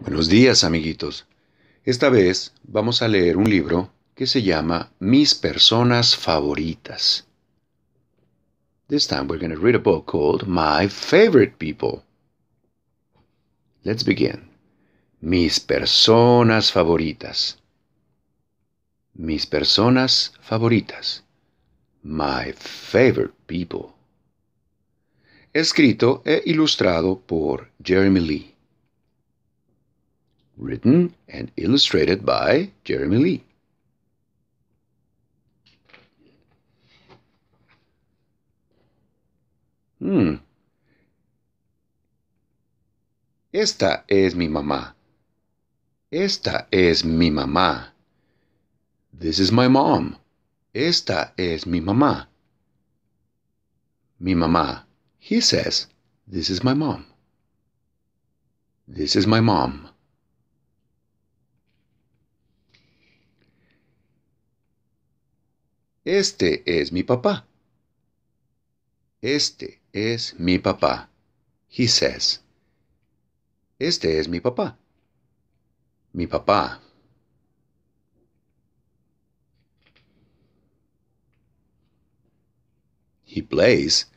Buenos días amiguitos. Esta vez vamos a leer un libro que se llama Mis Personas Favoritas. This time we're going to read a book called My Favorite People. Let's begin. Mis personas favoritas. Mis personas favoritas. My favorite people. Escrito e ilustrado por Jeremy Lee. written and illustrated by Jeremy Lee. Hmm. Esta es mi mamá. Esta es mi mamá. This is my mom. Esta es mi mamá. Mi mamá. He says, This is my mom. This is my mom. Este es mi papá. Este es mi papá. He says. Este es mi papá. Mi papá. He plays.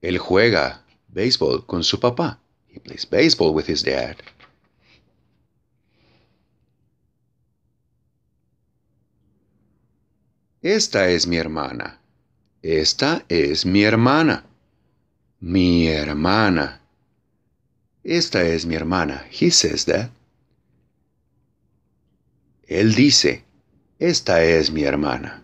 Él juega béisbol con su papá. He plays baseball with his dad. Esta es mi hermana. Esta es mi hermana. Mi hermana. Esta es mi hermana. He says that. Él dice, esta es mi hermana.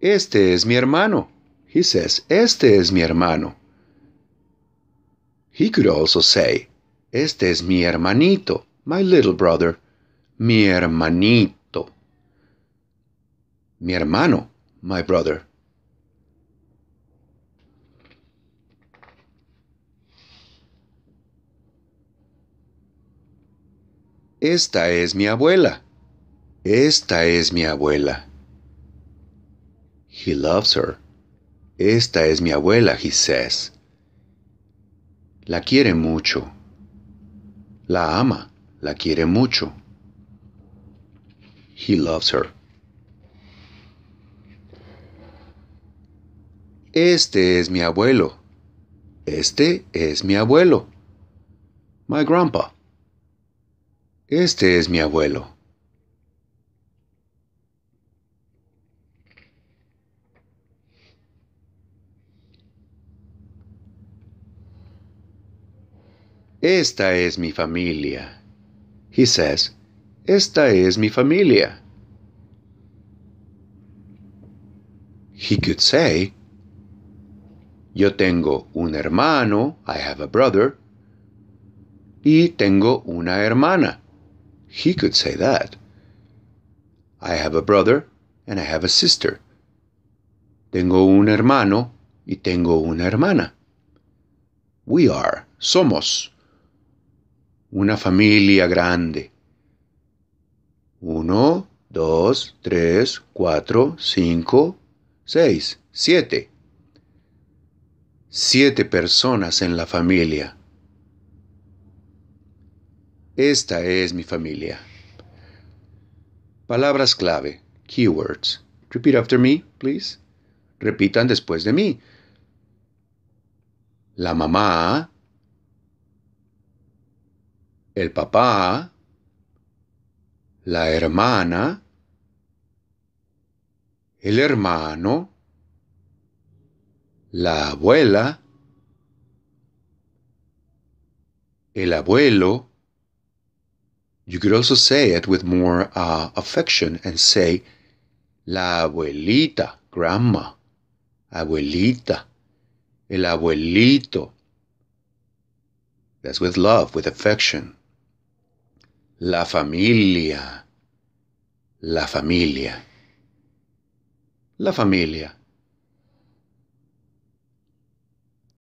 Este es mi hermano. He says, este es mi hermano. He could also say, este es mi hermanito, my little brother, mi hermanito. Mi hermano, my brother. Esta es mi abuela. Esta es mi abuela. He loves her. Esta es mi abuela, he says. La quiere mucho. La ama, la quiere mucho. He loves her. Este es mi abuelo. Este es mi abuelo. My grandpa. Este es mi abuelo. Esta es mi familia. He says, Esta es mi familia. He could say, Yo tengo un hermano, I have a brother, y tengo una hermana. He could say that. I have a brother and I have a sister. Tengo un hermano y tengo una hermana. We are, somos. una familia grande. Uno, dos, tres, cuatro, cinco, seis, siete. Siete personas en la familia. Esta es mi familia. Palabras clave, keywords. Repeat after me, please. Repitan después de mí. La mamá, el papá, la hermana, el hermano, la abuela, el abuelo. You could also say it with more uh, affection and say la abuelita, grandma, abuelita, el abuelito. That's with love, with affection. La familia. La familia. La familia.